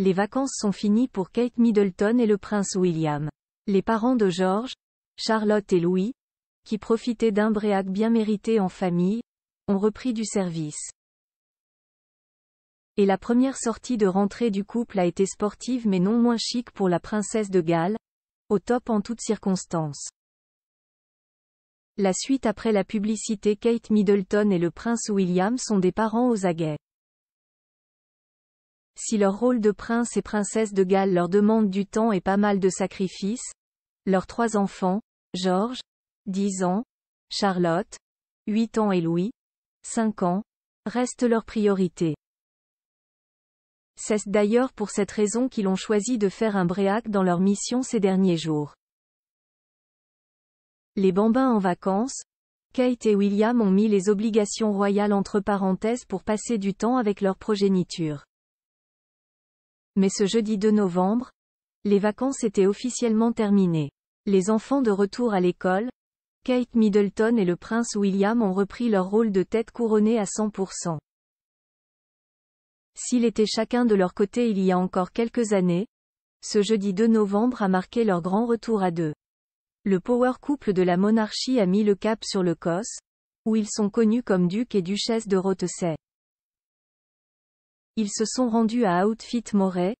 Les vacances sont finies pour Kate Middleton et le prince William. Les parents de George, Charlotte et Louis, qui profitaient d'un bréac bien mérité en famille, ont repris du service. Et la première sortie de rentrée du couple a été sportive mais non moins chic pour la princesse de Galles, au top en toutes circonstances. La suite après la publicité Kate Middleton et le prince William sont des parents aux aguets. Si leur rôle de prince et princesse de Galles leur demande du temps et pas mal de sacrifices, leurs trois enfants, Georges, 10 ans, Charlotte, 8 ans et Louis, 5 ans, restent leur priorité. C'est d'ailleurs pour cette raison qu'ils ont choisi de faire un bréac dans leur mission ces derniers jours. Les bambins en vacances, Kate et William ont mis les obligations royales entre parenthèses pour passer du temps avec leur progéniture. Mais ce jeudi 2 novembre, les vacances étaient officiellement terminées. Les enfants de retour à l'école, Kate Middleton et le prince William ont repris leur rôle de tête couronnée à 100%. S'ils étaient chacun de leur côté il y a encore quelques années, ce jeudi 2 novembre a marqué leur grand retour à deux. Le power couple de la monarchie a mis le cap sur le COS, où ils sont connus comme duc et duchesse de Rothesay. Ils se sont rendus à Outfit Moray,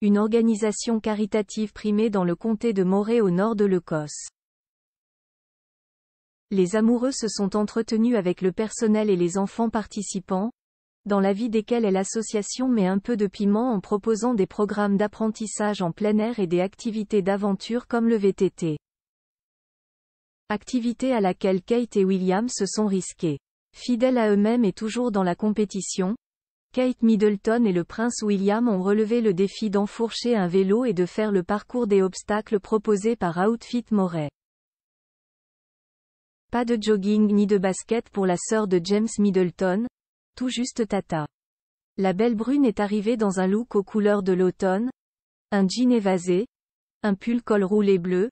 une organisation caritative primée dans le comté de Moray au nord de l'Écosse. Les amoureux se sont entretenus avec le personnel et les enfants participants, dans la vie desquels l'association met un peu de piment en proposant des programmes d'apprentissage en plein air et des activités d'aventure comme le VTT. Activité à laquelle Kate et William se sont risqués. Fidèles à eux-mêmes et toujours dans la compétition, Kate Middleton et le prince William ont relevé le défi d'enfourcher un vélo et de faire le parcours des obstacles proposés par Outfit Moray. Pas de jogging ni de basket pour la sœur de James Middleton, tout juste Tata. La belle brune est arrivée dans un look aux couleurs de l'automne, un jean évasé, un pull col roulé bleu,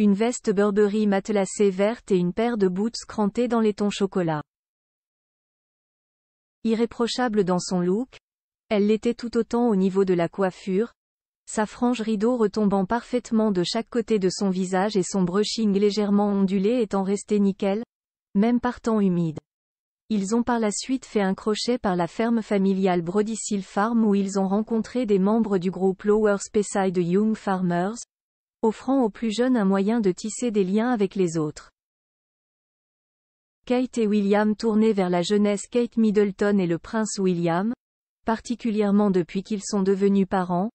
une veste Burberry matelassée verte et une paire de boots crantées dans les tons chocolat. Irréprochable dans son look, elle l'était tout autant au niveau de la coiffure, sa frange rideau retombant parfaitement de chaque côté de son visage et son brushing légèrement ondulé étant resté nickel, même par temps humide. Ils ont par la suite fait un crochet par la ferme familiale Brodicil Farm où ils ont rencontré des membres du groupe Lower de Young Farmers, offrant aux plus jeunes un moyen de tisser des liens avec les autres. Kate et William tournés vers la jeunesse Kate Middleton et le prince William, particulièrement depuis qu'ils sont devenus parents,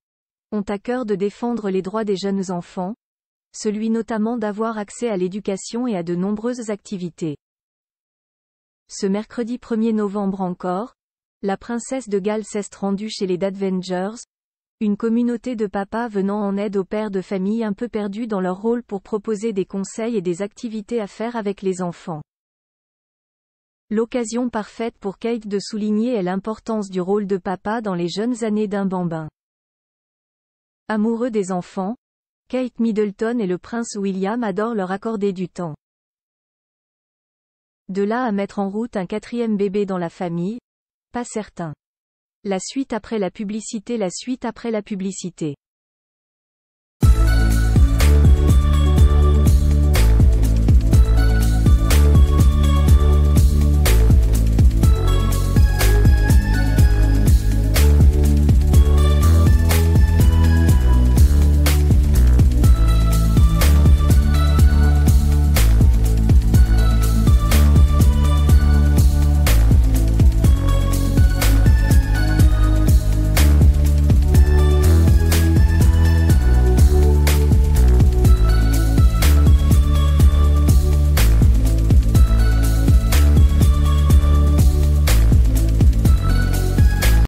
ont à cœur de défendre les droits des jeunes enfants, celui notamment d'avoir accès à l'éducation et à de nombreuses activités. Ce mercredi 1er novembre encore, la princesse de Galles s'est rendue chez les Dadvengers, une communauté de papas venant en aide aux pères de famille un peu perdus dans leur rôle pour proposer des conseils et des activités à faire avec les enfants. L'occasion parfaite pour Kate de souligner est l'importance du rôle de papa dans les jeunes années d'un bambin. Amoureux des enfants, Kate Middleton et le prince William adorent leur accorder du temps. De là à mettre en route un quatrième bébé dans la famille, pas certain. La suite après la publicité La suite après la publicité.